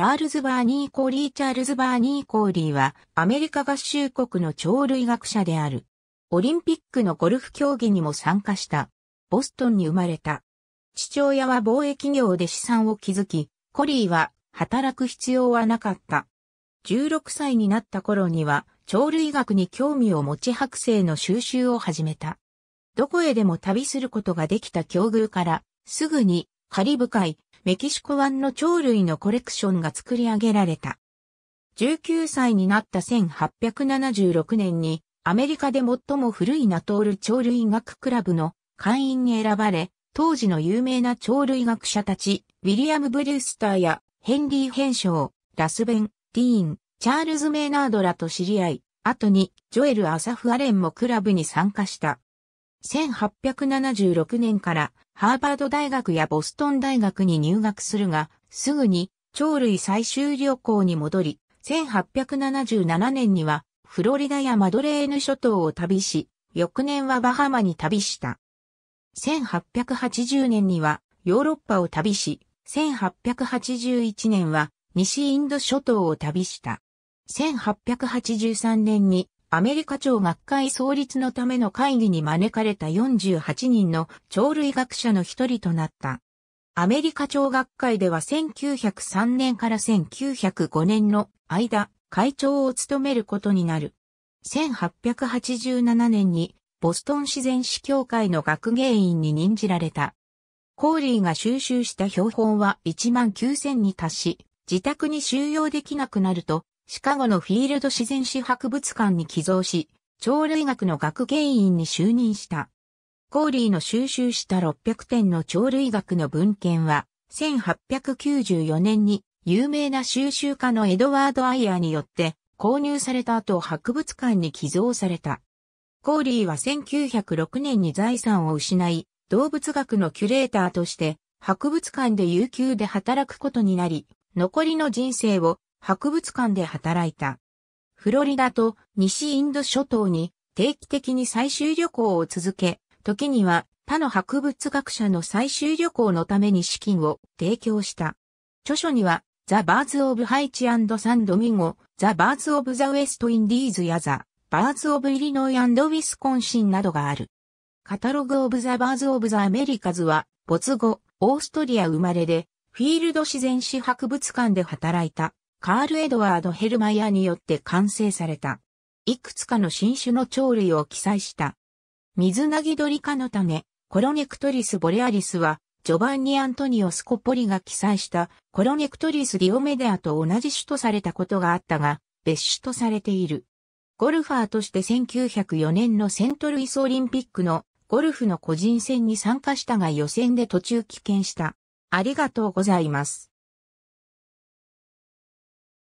チャールズ・バーニー・コーリー・チャールズ・バーニー・コーリーは、アメリカ合衆国の鳥類学者である。オリンピックのゴルフ競技にも参加した。ボストンに生まれた。父親は貿易業で資産を築き、コリーは働く必要はなかった。16歳になった頃には、鳥類学に興味を持ち白生の収集を始めた。どこへでも旅することができた境遇から、すぐにカリブ海、メキシコ湾の鳥類のコレクションが作り上げられた。19歳になった1876年にアメリカで最も古いナトール鳥類学クラブの会員に選ばれ、当時の有名な鳥類学者たち、ウィリアム・ブリュースターやヘンリー・ヘンショー、ラスベン、ディーン、チャールズ・メイナードらと知り合い、後にジョエル・アサフ・アレンもクラブに参加した。1876年からハーバード大学やボストン大学に入学するが、すぐに鳥類採集旅行に戻り、1877年にはフロリダやマドレーヌ諸島を旅し、翌年はバハマに旅した。1880年にはヨーロッパを旅し、1881年は西インド諸島を旅した。1883年にアメリカ庁学会創立のための会議に招かれた48人の鳥類学者の一人となった。アメリカ庁学会では1903年から1905年の間、会長を務めることになる。1887年にボストン自然史協会の学芸員に任じられた。コーリーが収集した標本は1万9000に達し、自宅に収容できなくなると、シカゴのフィールド自然史博物館に寄贈し、鳥類学の学芸員に就任した。コーリーの収集した600点の鳥類学の文献は、1894年に有名な収集家のエドワード・アイアーによって購入された後博物館に寄贈された。コーリーは1906年に財産を失い、動物学のキュレーターとして博物館で有給で働くことになり、残りの人生を博物館で働いた。フロリダと西インド諸島に定期的に採集旅行を続け、時には他の博物学者の採集旅行のために資金を提供した。著書には、ザ・バーズ・オブ・ハイチサンド・ミゴ、ザ・バーズ・オブ・ザ・ウェスト・インディーズやザ・バーズ・オブ・イリノイウィスコンシンなどがある。カタログ・オブ・ザ・バーズ・オブ・ザ・アメリカズは、没後、オーストリア生まれで、フィールド自然史博物館で働いた。カール・エドワード・ヘルマイアによって完成された。いくつかの新種の鳥類を記載した。水なぎ鳥科の種、コロネクトリス・ボレアリスは、ジョバンニ・アントニオ・スコポリが記載したコロネクトリス・ディオメデアと同じ種とされたことがあったが、別種とされている。ゴルファーとして1904年のセントルイスオリンピックのゴルフの個人戦に参加したが予選で途中棄権した。ありがとうございます。